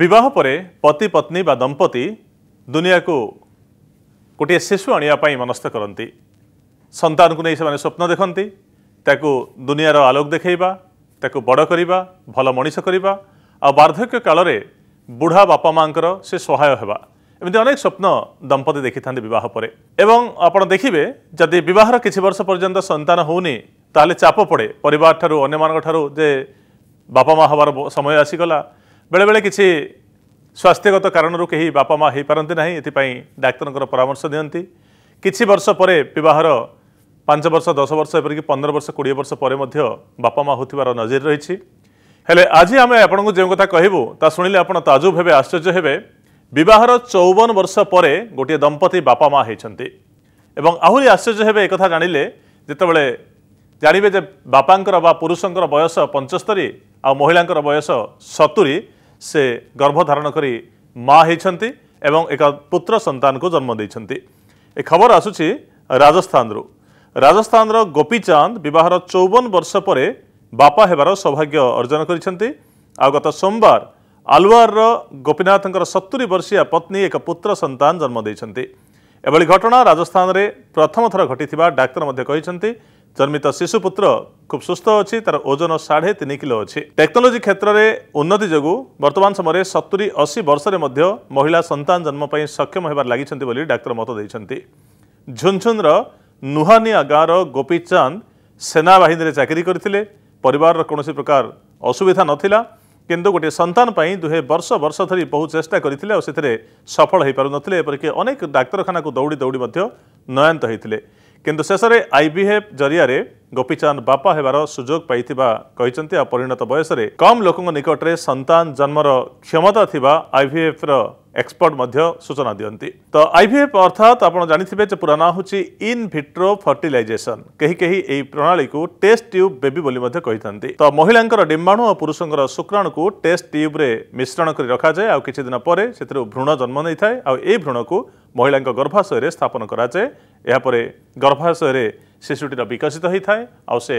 ବିବାହ ପରେ ପତି ପତ୍ନୀ ବା ଦମ୍ପତି ଦୁନିଆକୁ ଗୋଟିଏ ଶିଶୁ ଆଣିବା ପାଇଁ ମନସ୍ଥ କରନ୍ତି ସନ୍ତାନକୁ ନେଇ ସେମାନେ ସ୍ୱପ୍ନ ଦେଖନ୍ତି ତାକୁ ଦୁନିଆର ଆଲୋକ ଦେଖାଇବା ତାକୁ ବଡ଼ କରିବା ଭଲ ମଣିଷ କରିବା ଆଉ ବାର୍ଦ୍ଧକ୍ୟ କାଳରେ ବୁଢ଼ା ବାପା ମାଆଙ୍କର ସେ ସହାୟ ହେବା ଏମିତି ଅନେକ ସ୍ୱପ୍ନ ଦମ୍ପତି ଦେଖିଥାନ୍ତି ବିବାହ ପରେ ଏବଂ ଆପଣ ଦେଖିବେ ଯଦି ବିବାହର କିଛି ବର୍ଷ ପର୍ଯ୍ୟନ୍ତ ସନ୍ତାନ ହେଉନି ତାହେଲେ ଚାପ ପଡ଼େ ପରିବାରଠାରୁ ଅନ୍ୟମାନଙ୍କ ଠାରୁ ଯେ ବାପା ମାଆ ହେବାର ସମୟ ଆସିଗଲା ବେଳେବେଳେ କିଛି ସ୍ୱାସ୍ଥ୍ୟଗତ କାରଣରୁ କେହି ବାପା ମା' ହୋଇପାରନ୍ତି ନାହିଁ ଏଥିପାଇଁ ଡାକ୍ତରଙ୍କର ପରାମର୍ଶ ଦିଅନ୍ତି କିଛି ବର୍ଷ ପରେ ବିବାହର ପାଞ୍ଚ ବର୍ଷ ଦଶ ବର୍ଷ ଏପରିକି ପନ୍ଦର ବର୍ଷ କୋଡ଼ିଏ ବର୍ଷ ପରେ ମଧ୍ୟ ବାପା ମା' ହେଉଥିବାର ନଜିର ରହିଛି ହେଲେ ଆଜି ଆମେ ଆପଣଙ୍କୁ ଯେଉଁ କଥା କହିବୁ ତା ଶୁଣିଲେ ଆପଣ ତାଜୁବ ହେବେ ଆଶ୍ଚର୍ଯ୍ୟ ହେବେ ବିବାହର ଚଉବନ ବର୍ଷ ପରେ ଗୋଟିଏ ଦମ୍ପତି ବାପା ମା' ହୋଇଛନ୍ତି ଏବଂ ଆହୁରି ଆଶ୍ଚର୍ଯ୍ୟ ହେବେ ଏକଥା ଜାଣିଲେ ଯେତେବେଳେ ଜାଣିବେ ଯେ ବାପାଙ୍କର ବା ପୁରୁଷଙ୍କର ବୟସ ପଞ୍ଚସ୍ତରୀ ଆଉ ମହିଳାଙ୍କର ବୟସ ସତୁରୀ ସେ ଗର୍ଭଧାରଣ କରି ମା ହୋଇଛନ୍ତି ଏବଂ ଏକ ପୁତ୍ର ସନ୍ତାନକୁ ଜନ୍ମ ଦେଇଛନ୍ତି ଏ ଖବର ଆସୁଛି ରାଜସ୍ଥାନରୁ ରାଜସ୍ଥାନର ଗୋପୀଚାନ୍ଦ ବିବାହର ଚଉବନ ବର୍ଷ ପରେ ବାପା ହେବାର ସୌଭାଗ୍ୟ ଅର୍ଜନ କରିଛନ୍ତି ଆଉ ଗତ ସୋମବାର ଆଲୱାରର ଗୋପୀନାଥଙ୍କର ସତୁରୀ ବର୍ଷିଆ ପତ୍ନୀ ଏକ ପୁତ୍ର ସନ୍ତାନ ଜନ୍ମ ଦେଇଛନ୍ତି ଏଭଳି ଘଟଣା ରାଜସ୍ଥାନରେ ପ୍ରଥମ ଥର ଘଟିଥିବା ଡାକ୍ତର ମଧ୍ୟ କହିଛନ୍ତି ଜନ୍ମିତ ଶିଶୁ ପୁତ୍ର ଖୁବ୍ ସୁସ୍ଥ ଅଛି ତାର ଓଜନ ସାଢ଼େ ତିନି କିଲୋ ଅଛି ଟେକ୍ନୋଲୋଜି କ୍ଷେତ୍ରରେ ଉନ୍ନତି ଯୋଗୁଁ ବର୍ତ୍ତମାନ ସମୟରେ ସତୁରୀ ଅଶୀ ବର୍ଷରେ ମଧ୍ୟ ମହିଳା ସନ୍ତାନ ଜନ୍ମ ପାଇଁ ସକ୍ଷମ ହେବାର ଲାଗିଛନ୍ତି ବୋଲି ଡାକ୍ତର ମତ ଦେଇଛନ୍ତି ଝୁନ୍ଝୁନ୍ର ନୁହାନିଆ ଗାଁର ଗୋପୀ ଚାନ୍ଦ ସେନାବାହିନୀରେ ଚାକିରି କରିଥିଲେ ପରିବାରର କୌଣସି ପ୍ରକାର ଅସୁବିଧା ନଥିଲା କିନ୍ତୁ ଗୋଟିଏ ସନ୍ତାନ ପାଇଁ ଦୁହେଁ ବର୍ଷ ବର୍ଷ ଧରି ବହୁ ଚେଷ୍ଟା କରିଥିଲେ ଆଉ ସେଥିରେ ସଫଳ ହୋଇପାରୁନଥିଲେ ଏପରିକି ଅନେକ ଡାକ୍ତରଖାନାକୁ ଦୌଡ଼ି ଦୌଡ଼ି ମଧ୍ୟ ନୟାନ୍ତ ହୋଇଥିଲେ କିନ୍ତୁ ଶେଷରେ ଆଇବିଏଫ୍ ଜରିଆରେ ଗୋପୀଚାନ୍ଦ ବାପା ହେବାର ସୁଯୋଗ ପାଇଥିବା କହିଛନ୍ତି ଆଉ ପରିଣତ ବୟସରେ କମ୍ ଲୋକଙ୍କ ନିକଟରେ ସନ୍ତାନ ଜନ୍ମର କ୍ଷମତା ଥିବା ଆଇଭିଏଫ୍ର ଏକ୍ସପର୍ଟ ମଧ୍ୟ ସୂଚନା ଦିଅନ୍ତି ତ ଆଇଭିଏଫ୍ ଅର୍ଥାତ୍ ଆପଣ ଜାଣିଥିବେ ଯେ ପୁରା ନାଁ ହେଉଛି ଇନ୍ ଭିଟ୍ରୋ ଫର୍ଟିଲାଇଜେସନ୍ କେହି କେହି ଏହି ପ୍ରଣାଳୀକୁ ଟେଷ୍ଟ ଟ୍ୟୁବ୍ ବେବି ବୋଲି ମଧ୍ୟ କହିଥାନ୍ତି ତ ମହିଳାଙ୍କର ଡିମ୍ବାଣୁ ଓ ପୁରୁଷଙ୍କର ଶୁକ୍ରାଣୁକୁ ଟେଷ୍ଟ ଟ୍ୟୁବ୍ରେ ମିଶ୍ରଣ କରି ରଖାଯାଏ ଆଉ କିଛି ଦିନ ପରେ ସେଥିରୁ ଭ୍ରୂଣ ଜନ୍ମ ନେଇଥାଏ ଆଉ ଏହି ଭ୍ରୂଣକୁ ମହିଳାଙ୍କ ଗର୍ଭାଶୟରେ ସ୍ଥାପନ କରାଯାଏ ଏହାପରେ ଗର୍ଭାଶୟରେ ଶିଶୁଟିର ବିକଶିତ ହୋଇଥାଏ ଆଉ ସେ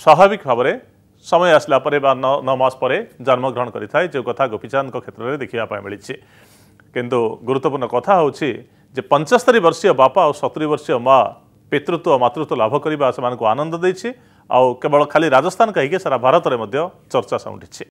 ସ୍ୱାଭାବିକ ଭାବରେ ସମୟ ଆସିଲା ପରେ ବା ନଅ ମାସ ପରେ ଜନ୍ମଗ୍ରହଣ କରିଥାଏ ଯେଉଁ କଥା ଗୋପୀଚାନ୍ଦଙ୍କ କ୍ଷେତ୍ରରେ ଦେଖିବା ପାଇଁ ମିଳିଛି କିନ୍ତୁ ଗୁରୁତ୍ୱପୂର୍ଣ୍ଣ କଥା ହେଉଛି ଯେ ପଞ୍ଚସ୍ତରୀ ବର୍ଷୀୟ ବାପା ଆଉ ସତୁରୀ ବର୍ଷୀୟ ମା ପିତୃତ୍ୱ ମାତୃତ୍ୱ ଲାଭ କରିବା ସେମାନଙ୍କୁ ଆନନ୍ଦ ଦେଇଛି ଆଉ କେବଳ ଖାଲି ରାଜସ୍ଥାନ କାହିଁକି ସାରା ଭାରତରେ ମଧ୍ୟ ଚର୍ଚ୍ଚା ସାଉଁଟିଛି